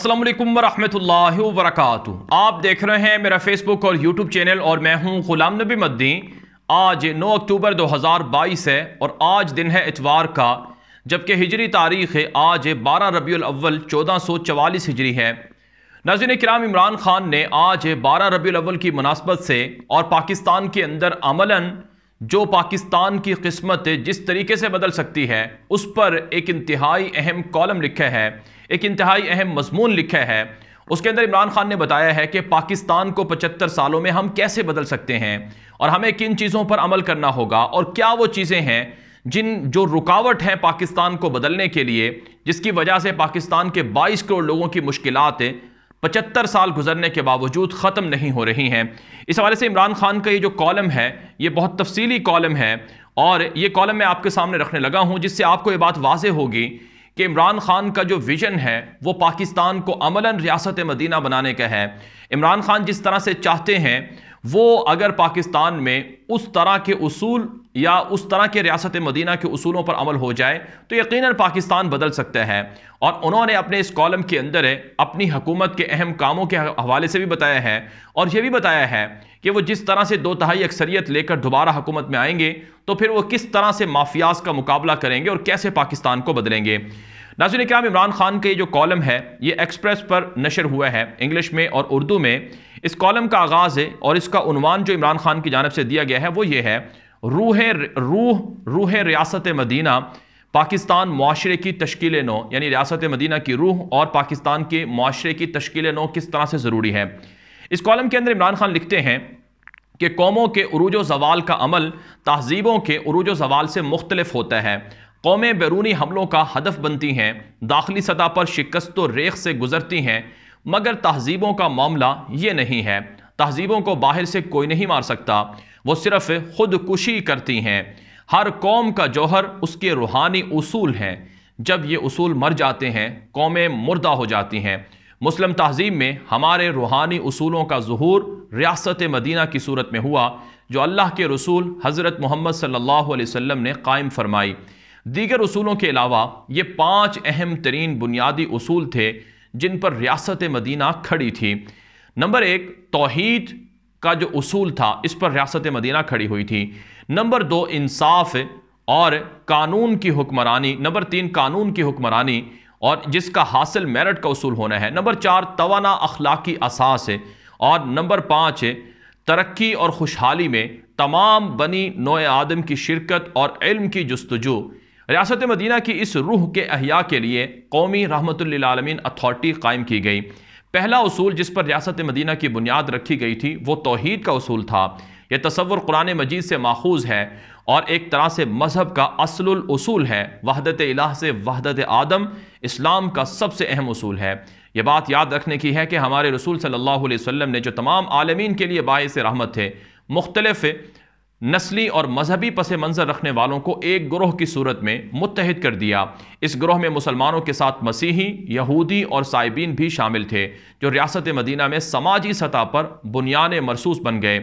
असलम वरहमल वरक आप देख रहे हैं मेरा फेसबुक और यूट्यूब चैनल और मैं हूं गुलाम नबी मद्दी आज 9 अक्टूबर 2022 है और आज दिन है इतवार का जबकि हिजरी तारीख है आज 12 रबी अव्वल चौदह हिजरी है नजर कराम इमरान खान ने आज 12 रबी अव्वल की मुनासबत से और पाकिस्तान के अंदर अमलन जो पाकिस्तान की किस्मत जिस तरीके से बदल सकती है उस पर एक इंतहाई अहम कॉलम लिखा है एक इंतहाई अहम मजमून लिखा है उसके अंदर इमरान खान ने बताया है कि पाकिस्तान को 75 सालों में हम कैसे बदल सकते हैं और हमें किन चीज़ों पर अमल करना होगा और क्या वो चीज़ें हैं जिन जो रुकावट हैं पाकिस्तान को बदलने के लिए जिसकी वजह से पाकिस्तान के 22 करोड़ लोगों की मुश्किलें पचहत्तर साल गुजरने के बावजूद ख़त्म नहीं हो रही हैं इस हवाले से इमरान खान का ये जो कॉलम है ये बहुत तफसीली कॉलम है और ये कॉलम मैं आपके सामने रखने लगा हूँ जिससे आपको ये बात वाज होगी कि इमरान खान का जो विजन है वो पाकिस्तान को अमला रियासत मदीना बनाने का है इमरान खान जिस तरह से चाहते हैं वो अगर पाकिस्तान में उस तरह के असूल या उस तरह के रियासत मदीना के असूलों पर अमल हो जाए तो यकीन पाकिस्तान बदल सकता है और उन्होंने अपने इस कॉलम के अंदर अपनी हकूमत के अहम कामों के हवाले से भी बताया है और यह भी बताया है कि वो जिस तरह से दो तहाई अक्सरियत लेकर दोबारा हुकूमत में आएंगे तो फिर वो किस तरह से माफियाज का मुकाबला करेंगे और कैसे पाकिस्तान को बदलेंगे नाजुन क्या इमरान खान के जो कॉलम है ये एक्सप्रेस पर नशर हुआ है इंग्लिश में और उर्दू में इस कॉलम का आगाज़ है और इसका उनवान जो इमरान खान की जानब से दिया गया है वो ये है रूह रूह रूह रियासत मदीना पाकिस्तान माशरे की तश्ील नो यानी रियासत मदीना की रूह और पाकिस्तान के माशरे की तश्ील नो किस तरह से ज़रूरी है इस कॉलम के अंदर इमरान खान लिखते हैं कि कौमों के अरूज जवाल का अमल तहजीबों के अरूज जवाल से मुख्तलफ होता है कौमें बैरूनी हमलों का हदफ बनती हैं दाखिली सतह पर शिकस्त व रेख से गुजरती हैं मगर तहजीबों का मामला ये नहीं है तहजीबों को बाहर से कोई नहीं मार सकता वो सिर्फ़ खुदकुशी करती हैं हर कौम का जौहर उसके रूहानी उसूल हैं जब ये उसूल मर जाते हैं कौमें मुर्दा हो जाती हैं मुस्लिम तहजीब में हमारे रूहानी उसूलों का जहूर रियासत मदीना की सूरत में हुआ जो अल्लाह के रसूल हज़रत मोहम्मद सल्लल्लाहु अलैहि वसल्लम ने कायम फरमाई दीगर उसूलों के अलावा ये पाँच अहम तरीन बुनियादी उसूल थे जिन पर रियासत मदीना खड़ी थी नंबर एक तोहद का जो उसूल था इस पर रियासत मदीना खड़ी हुई थी नंबर दो इंसाफ और कानून की हुक्मरानी नंबर तीन कानून की हुक्मरानी और जिसका हासिल मेरिट का उसूल होना है नंबर चार तोाना अखलाकी असास है और नंबर पाँच तरक्की और खुशहाली में तमाम बनी नौ आदम की शिरकत और इल्म की जस्तजू रियासत मदीना की इस रूह के अहिया के लिए कौमी आलमीन अथॉर्टी कायम की गई पहला उसूल जिस पर रियासत मदीना की बुनियाद रखी गई थी वो तोहद का उसूल था यह तस्वुर कुरान मजीद से माखूज है और एक तरह से मज़हब का असलूल उसूल है वहदत इलाह से वहदत आदम इस्लाम का सबसे अहम उसूल है यह बात याद रखने की है कि हमारे रसूल सल्लल्लाहु अलैहि वसल्लम ने जो तमाम आलमीन के लिए बायस रहमत थे मुख्तलफ़ नस्ली और मजहबी पस मंज़र रखने वालों को एक ग्रोह की सूरत में मुतहद कर दिया इस ग्रोह में मुसलमानों के साथ मसीही यहूदी और साइबीन भी शामिल थे जो रियासत मदीना में समाजी सतह पर बुनियाद मरसूस बन गए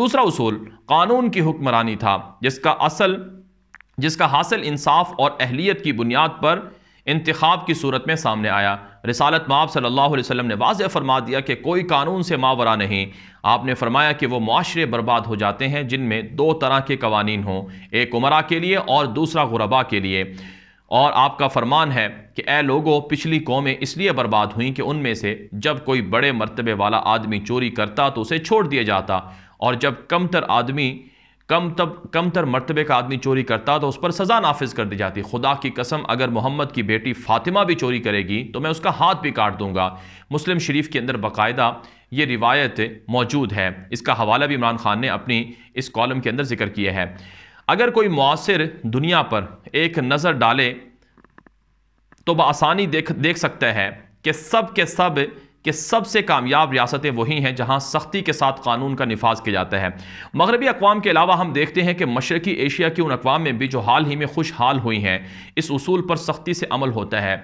दूसरा उसूल कानून की हुक्मरानी था जिसका असल जिसका हासिल इंसाफ और अहलीत की बुनियाद पर इंतखब की सूरत में सामने आया रिसालत माब सल्लल्लाहु वसम ने वाज फरमा दिया कि कोई कानून से मावरा नहीं आपने फरमाया कि वो माशरे बर्बाद हो जाते हैं जिनमें दो तरह के कवानीन हों एक उमरा के लिए और दूसरा गुरबा के लिए और आपका फरमान है कि ए लोगों पिछली कौमें इसलिए बर्बाद हुई कि उनमें से जब कोई बड़े मरतबे वाला आदमी चोरी करता तो उसे छोड़ दिया जाता और जब कमतर आदमी कम तब कम तर मरतबे का आदमी चोरी करता तो उस पर सज़ा नाफिज कर दी जाती खुदा की कसम अगर मोहम्मद की बेटी फ़ातिमा भी चोरी करेगी तो मैं उसका हाथ भी काट दूंगा मुस्लिम शरीफ के अंदर बाकायदा ये रिवायत मौजूद है इसका हवाला भी इमरान खान ने अपनी इस कॉलम के अंदर जिक्र किया है अगर कोई मुआसर दुनिया पर एक नज़र डाले तो बसानी देख देख सकता है कि सब के सब कि सबसे कामयाब रियासतें वही हैं जहां सख्ती के साथ कानून का नफाज किया जाता है मगरबी अकवाम के अलावा हम देखते हैं कि मशरकी एशिया की उन अकवाम में भी जो हाल ही में खुशहाल हुई हैं इस असूल पर सख्ती से अमल होता है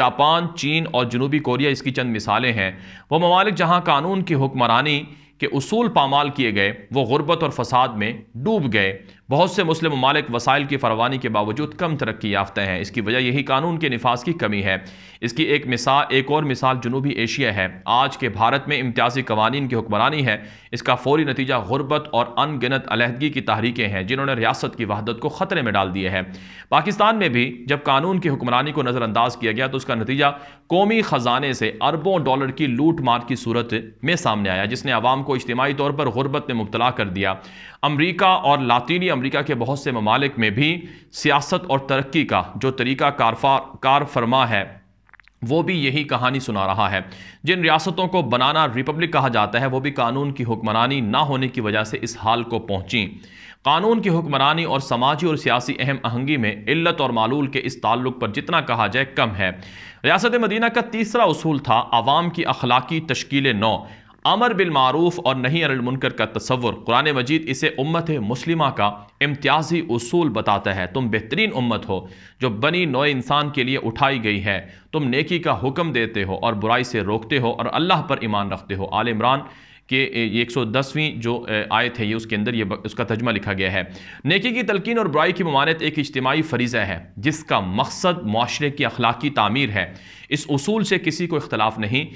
जापान चीन और जनूबी कोरिया इसकी चंद मिसालें हैं वह ममालिक जहाँ कानून की हुक्मरानी के असूल पामाल किए गए वो गुर्बत और फसाद में डूब गए बहुत से मुस्लिम ममालिक वसाइल की फरवानी के बावजूद कम तरक्की याफ्ते हैं इसकी वजह यही कानून के नफाज की कमी है इसकी एक मिसाल एक और मिसाल जनूबी एशिया है आज के भारत में इम्तियाजी कवानीन की हुक्मरानी है इसका फौरी नतीजा गुरबत और अनगिनत अलहदगी की तहरीकें हैं जिन्होंने रियासत की वहादत को ख़तरे में डाल दिए है पाकिस्तान में भी जब कानून की हुक्मरानी को नज़रअंदाज किया गया तो उसका नतीजा कौमी ख़जाने से अरबों डॉलर की लूट मार की सूरत में सामने आया जिसने आवाम को इज्तमी तौर पर गुरबत में मुबतला कर दिया अमरीका और लातीनी अमरीका के बहुत से ममालिक में भी सियासत और तरक्की का जो तरीका कारफा कार फरमा है वो भी यही कहानी सुना रहा है जिन रियासतों को बनाना रिपब्लिक कहा जाता है वो भी कानून की हुक्मरानी ना होने की वजह से इस हाल को पहुंची कानून की हुक्मरानी और समाजी और सियासी अहम आहंगी में इल्लत और मालूल के इस ताल्लुक पर जितना कहा जाए कम है रियासत मदीना का तीसरा उसूल था आवाम की अखलाकी तश्कील नौ अमर बिलमूफ़ और नहीं मुनकर का तस्वुर कुरान मजीद इसे उम्मत मुस्लिमा का इम्तियाजी असूल बताता है तुम बेहतरीन उम्मत हो जो बनी नौ इंसान के लिए उठाई गई है तुम नेकी का हुक्म देते हो और बुराई से रोकते हो और अल्लाह पर ईमान रखते हो आल इमरान कि ये एक जो आयत है ये उसके अंदर ये उसका तजमा लिखा गया है नेकी की तलकिन और बुराई की ममानत एक इज्तमाही फरीज़ा है जिसका मकसद माशरे की अखलाकी तामीर है इस असूल से किसी को इख्तलाफ नहीं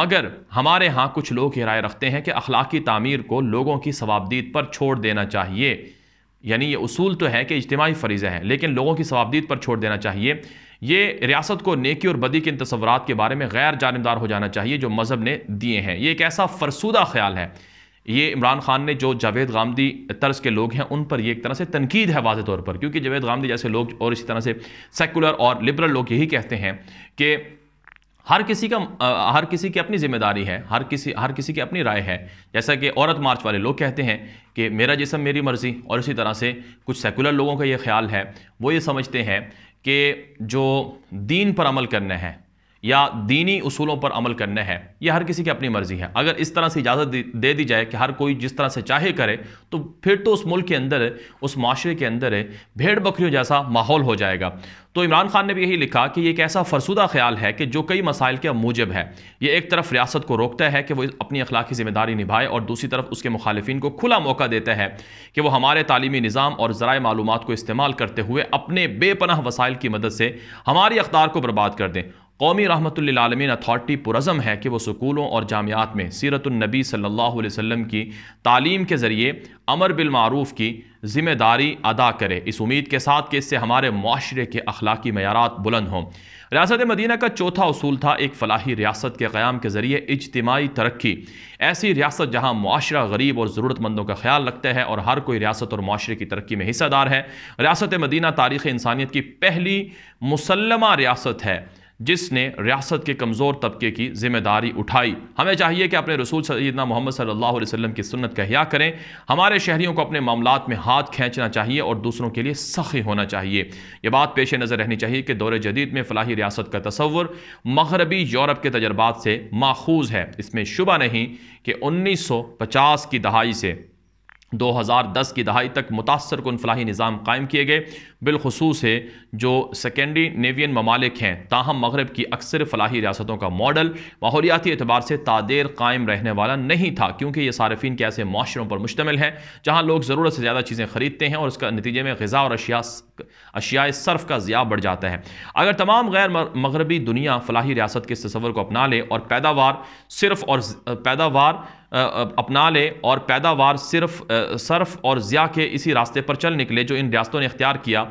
मगर हमारे यहाँ कुछ लोग ये राय रखते हैं कि अखलाकी तामीर को लोगों की सवाबदीद पर छोड़ देना चाहिए यानी ये उसूल तो है कि इज्तमाही फरीज़ें हैं लेकिन लोगों की सवाबदीद पर छोड़ देना चाहिए ये रियासत को नेकी और बदी के इन तस्वरत के बारे में गैर जानबदार हो जाना चाहिए जो मज़हब ने दिए हैं ये एक ऐसा फरसूदा ख्याल है ये इमरान खान ने जो जावेद गामदी तर्ज के लोग हैं उन पर ये एक तरह से तनकीद है वाज तौर पर क्योंकि जावेद गामदी जैसे लोग और इसी तरह से सेकुलर और लिबरल लोग यही कहते हैं कि हर किसी का हर किसी की अपनी जिम्मेदारी है हर किसी हर किसी की अपनी राय है जैसा कि औरत मार्च वाले लोग कहते हैं कि मेरा जिसम मेरी मर्ज़ी और इसी तरह से कुछ सेकुलर लोगों का ये ख्याल है वो ये समझते हैं कि जो दीन पर अमल करना है या दीनी उसूलों पर अमल करने हैं यह हर किसी की अपनी मर्ज़ी है अगर इस तरह से इजाज़त दे दी जाए कि हर कोई जिस तरह से चाहे करे तो फिर तो उस मुल्क के अंदर उस माशरे के अंदर भेड़ बकरियों जैसा माहौल हो जाएगा तो इमरान खान ने भी यही लिखा कि एक ऐसा फरसुदा ख्याल है कि जो कई मसाइल के मूजब है ये एक तरफ रियासत को रोकता है कि वो अपनी अखलाकी ज़िम्मेदारी निभाए और दूसरी तरफ उसके मुखालफी को खुला मौका देता है कि वह हमारे तालीमी निज़ाम और ज़रा मालूम को इस्तेमाल करते हुए अपने बेपनाह वसाइल की मदद से हमारी अखदार को बर्बाद कर दें कौमी रहमत आलमीन अथॉरिटी पुरज़म है कि वह स्कूलों और जामियात में सीरतुलनबी सल्ला वसम की तालीम के ज़रिए अमर बिलमूफ़ की ज़िम्मेदारी अदा करे इस उम्मीद के साथ कि इससे हमारे माशरे के अखलाकी मैारात बुलंद हों रियासत मदीना का चौथा असूल था एक फलाही रियासत के क़्याम के ज़रिए इजतमाही तरक्की ऐसी रियासत जहाँ माशरा गरीब और ज़रूरतमंदों का ख्याल रखता है और हर कोई रियासत और माशरे की तरक्की में हिस्सेदार है रियासत मदीना तारीख़ इंसानियत की पहली मुसलमा रियासत है जिसने रियासत के कमज़ोर तबके की जिम्मेदारी उठाई हमें चाहिए कि अपने रसूल सैदना मोहम्मद सल्ला वसम की सुनत का करें हमारे शहरीों को अपने मामला में हाथ खींचना चाहिए और दूसरों के लिए सखी होना चाहिए यह बात पेश नज़र रहनी चाहिए कि दौरे जदीद में फलाही रियासत का तस्वुर मगरबी यूरोप के तजर्बात से माखूज है इसमें शुबा नहीं कि उन्नीस सौ पचास की दहाई से दो हज़ार दस की दहाई तक मुतासर कन फलाही निज़ाम कायम किए गए बिलखसूस है जो सेकेंडरी नेवियन ममालिक हैं ताहम मगरब की अक्सर फलाही रियासतों का मॉडल माहौलियाती एतबार से तादेर कायम रहने वाला नहीं था क्योंकि ये सार्फिन के ऐसे माशरों पर मुश्तमिल है जहाँ लोग ज़रूरत से ज़्यादा चीज़ें ख़रीदते हैं और उसका नतीजे में गज़ा और अशिया अशियाए सर्फ का ज़िया बढ़ जाता है अगर तमाम गैर मगरबी दुनिया फलाही रियासत के तस्वर को अपना ले और पैदावार सिर्फ और पैदावार अपना ले और पैदावार सिर्फ सर्फ और ज़िया के इसी रास्ते पर चल निकले जो इन रियासतों ने इख्तियार किया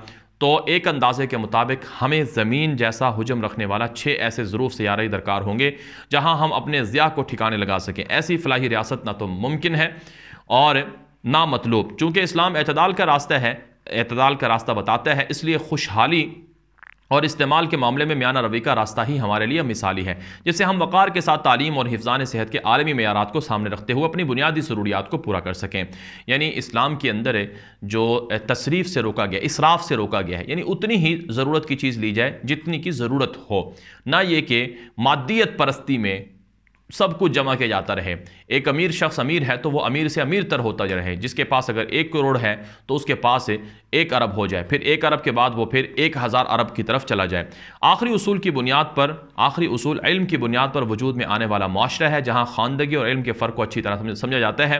तो एक अंदाजे के मुताबिक हमें ज़मीन जैसा हजम रखने वाला छः ऐसे ज़रूर सयारे दरकार होंगे जहाँ हम अपने ज़िया को ठिकाने लगा सकें ऐसी फलाही रियासत ना तो मुमकिन है और ना मतलूब चूँकि इस्लाम अतदाल का रास्ता है अतदाल का रास्ता बताता है इसलिए खुशहाली और इस्तेमाल के मामले में म्याना रवि का रास्ता ही हमारे लिए मिसाली है जिससे हम वक़ार के साथ तालीम और हिफान सेहत के आलमी मैारा को सामने रखते हुए अपनी बुनियादी ज़रूरियात को पूरा कर सकें यानी इस्लाम के अंदर जो तशरीफ़ से रोका गया इसराफ से रोका गया है यानी उतनी ही ज़रूरत की चीज़ ली जाए जितनी की ज़रूरत हो ना ये कि मादियत परस्ती में सब कुछ जमा किया जाता रहे एक अमीर शख्स अमीर है तो वो अमीर से अमीर तर होता रहे जिसके पास अगर एक करोड़ है तो उसके पास एक अरब हो जाए फिर एक अरब के बाद वो फिर एक हज़ार अरब की तरफ चला जाए आखिरी उसूल की बुनियाद पर आखिरी उसूल इल्म की बुनियाद पर वजूद में आने वाला माशरा है जहाँ खानदगी और इल्म के फ़र्क को अच्छी तरह समझा जाता है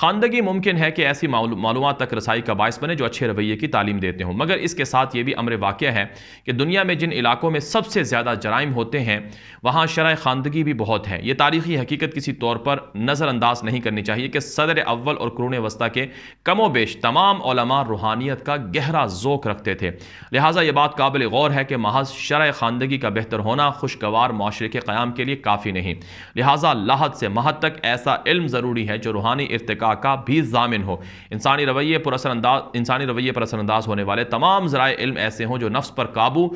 खानदगी मुमकिन है कि ऐसी मालूम तक रसाई का बायस बने जो अच्छे रवैये की तालीम देते हों मगर इसके साथ ये भी अमर वाक़ है कि दुनिया में जिन इलाकों में सबसे ज़्यादा जराइम होते हैं वहाँ शराय खानदगी भी बहुत है ये तारीखी हकीकत किसी तौर पर नज़रअंदाज नहीं करनी चाहिए कि सदर अव्वल और क्रून वस्ता के कमो बेश तमाम रूहानियत का गहरा जोक रखते थे लिहाजा ये बात काबिल गौर है कि महज शरय खानदगी का बेहतर होना खुशगवार माशरे के क़्याम के लिए काफ़ी नहीं लिहाजा लाहत से महद तक ऐसा इल्म ज़रूरी है जो रूहानी इरतका का भी जामिन हो इंसानी रवैये पर असरअंदाज इंसानी रवैये पर असरअंदाज होने वाले तमाम जराए इल्म ऐसे हों जो नफ्स पर काबू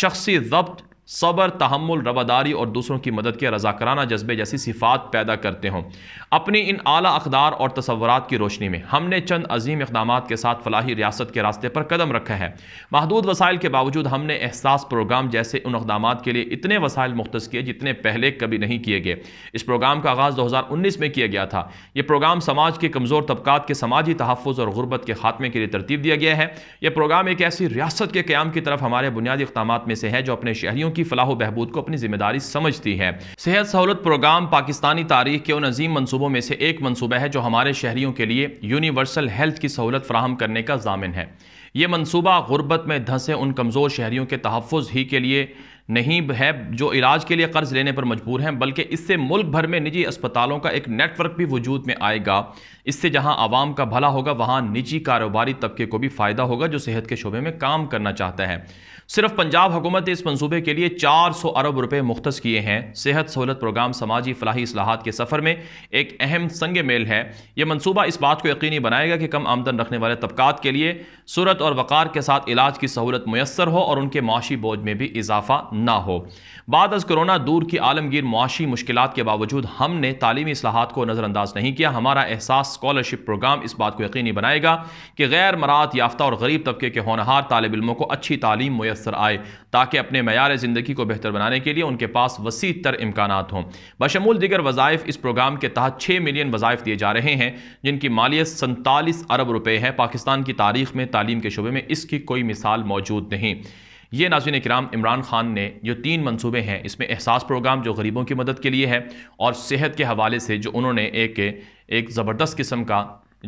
शख्सी जब्त सबर तहमुल रवादारी और दूसरों की मदद के रजाकराना जज्बे जैसी सिफात पैदा करते हों अपनी इन आला अकदार और तस्वरत की रोशनी में हमने चंद अजीम इकदाम के साथ फलाही रियासत के रास्ते पर कदम रखा है महदूद वसाइल के बावजूद हमने एहसास प्रोग्राम जैसे उन इकदाम के लिए इतने वसाइल मुख्त किए जितने पहले कभी नहीं किए गए इस प्रोग्राम का आगाज़ दो हज़ार उन्नीस में किया गया था यह प्रोग्राम समाज के कमज़ोर तबक़ात के समाजी तहफ़ और गुरबत के खात्मे के लिए तरतीब दिया गया है यह प्रोग्राम एक ऐसी रियासत के क्याम की तरफ हमारे बुनियादी इकदाम में से है जो अपने शहरीों की फलाह बहबूद को अपनी जिम्मेदारी समझती है सेहत सहूलत प्रोग्राम पाकिस्तानी तारीख के उन अजीम मनसूबों में से एक मनसूबा है जो हमारे शहरीों के लिए यूनिवर्सल हेल्थ की सहूलत फ्राहम करने का जामिन है ये मनसूबा गुर्बत में धंसे उन कमज़ोर शहरीों के तहफ़ ही के लिए नहीं है जो इलाज के लिए कर्ज लेने पर मजबूर हैं बल्कि इससे मुल्क भर में निजी अस्पतालों का एक नेटवर्क भी वजूद में आएगा इससे जहां आवाम का भला होगा वहां निजी कारोबारी तबके को भी फ़ायदा होगा जो सेहत के शोबे में काम करना चाहता है सिर्फ पंजाब हुकूमत ने इस मंसूबे के लिए 400 अरब रुपए मुख्त किए हैं सेहत सहूलत प्रोग्राम समाजी फलाही असलाहत के सफ़र में एक अहम संग मेल है यह मनसूबा इस बात को यकीनी बनाएगा कि कम आमदन रखने वाले तबकात के लिए सूरत और वक़ार के साथ इलाज की सहूलत मैसर हो और उनके माशी बोझ में भी इजाफा ना हो बाद अज कोरोना दूर की आलमगीर मुशी मुश्किल के बावजूद हमने तालीमी असलाहत को नज़रअंदाज नहीं किया हमारा एहसास स्कॉलरशिप प्रोग्राम इस बात को यकीनी बनाएगा कि गैर मरात याफ्ता और गरीब तबके के होनहार तालब इलमों को अच्छी तालीम मैसर आए ताकि अपने मैार ज़िंदगी को बेहतर बनाने के लिए उनके पास वसी तर इम्कान हों बशमूल दिगर वज़ाइफ इस प्रोग्राम के तहत छः मिलियन वज़ाइफ दिए जा रहे हैं जिनकी मालियत सैंतालीस अरब रुपये है पाकिस्तान की तारीख में तालीम के शुबे में इसकी कोई मिसाल मौजूद नहीं ये नाजिन कराम इमरान खान ने जो तीन मनसूबे हैं इसमें एहसास प्रोग्राम जो गरीबों की मदद के लिए है और सेहत के हवाले से जो उन्होंने एक एक ज़बरदस्त किस्म का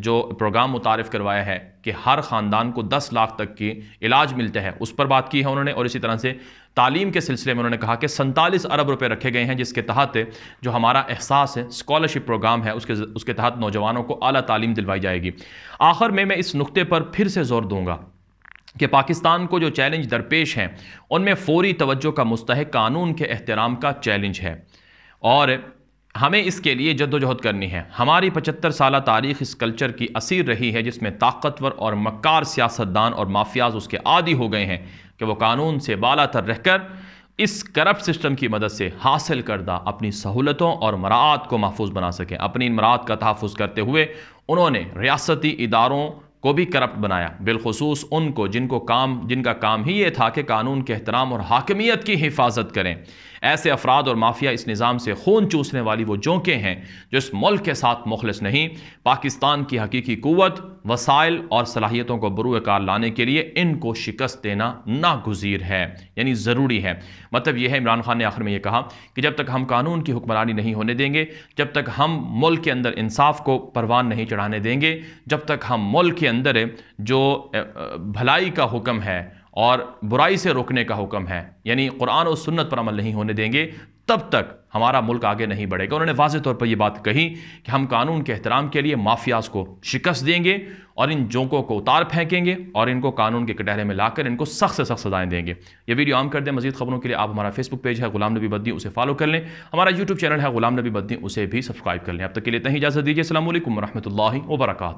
जो प्रोग्राम मुतारफ़ करवाया है कि हर ख़ानदान को 10 लाख तक की इलाज मिलता है उस पर बात की है उन्होंने और इसी तरह से तालीम के सिलसिले में उन्होंने कहा कि सैंतालीस अरब रुपए रखे गए हैं जिसके तहत जो हमारा एहसास है स्कॉलरशिप प्रोग्राम है उसके उसके तहत नौजवानों को अली तालीम दिलवाई जाएगी आखिर में मैं इस नुक्ते पर फिर से ज़ोर दूँगा कि पाकिस्तान को जो चैलेंज दरपेश हैं उनमें फौरी तवज्जो का मुस्तक कानून के अहतराम का चैलेंज है और हमें इसके लिए जद्दोजहद करनी है हमारी पचहत्तर साल तारीख इस कल्चर की असीर रही है जिसमें ताकतवर और मक्कार सियासतदान और माफियाज उसके आदि हो गए हैं कि वो कानून से बाला तर रहकर इस करप्ट सिस्टम की मदद से हासिल करदा अपनी सहूलतों और मराहत को महफूज बना सकें अपनी इन मराहत का तहफ़ करते हुए उन्होंने रियासती इदारों को भी करप्ट बनाया बिलखसूस उनको जिनको काम जिनका काम ही ये था कि कानून के एहतराम और हाकमियत की हिफाजत करें ऐसे अफराद और माफिया इस निज़ाम से खून चूसने वाली वो जोंके हैं जो इस मुल्क के साथ मुखलस नहीं पाकिस्तान की हकीकी क़वत वसाइल और सलाहियतों को बरू कार लाने के लिए इनको शिकस्त देना नागजीर है यानी ज़रूरी है मतलब यह है इमरान खान ने आखिर में यह कहा कि जब तक हम कानून की हुक्मरानी नहीं होने देंगे जब तक हम मुल्क के अंदर इंसाफ को परवान नहीं चढ़ाने देंगे जब तक हम मुल्क के अंदर जो भलाई का हुक्म है और बुराई से रोकने का हुक्म है यानी कुरान और सुन्नत पर अमल नहीं होने देंगे तब तक हमारा मुल्क आगे नहीं बढ़ेगा उन्होंने वाज तौर पर यह बात कही कि हम कानून के एहतराम के लिए माफियाज को शिकस्त देंगे और इन जोंकों को उतार फेंकेंगे और इनको कानून के कटहरे में लाकर इनको सख्त से सख्त सजाएं देंगे ये वीडियो आम कर दें मजीद खबरों के लिए आप हमारा फेसबुक पेज है गुलाम नबी बद्दी उसे फॉलो कर लें हमारा यूट्यूब चैनल है गुलाम नबी बद्दी उसे भी सब्सक्राइब कर लें अब तक के लिए तहीं इजाज़त दीजिए असल वरहमल वर्क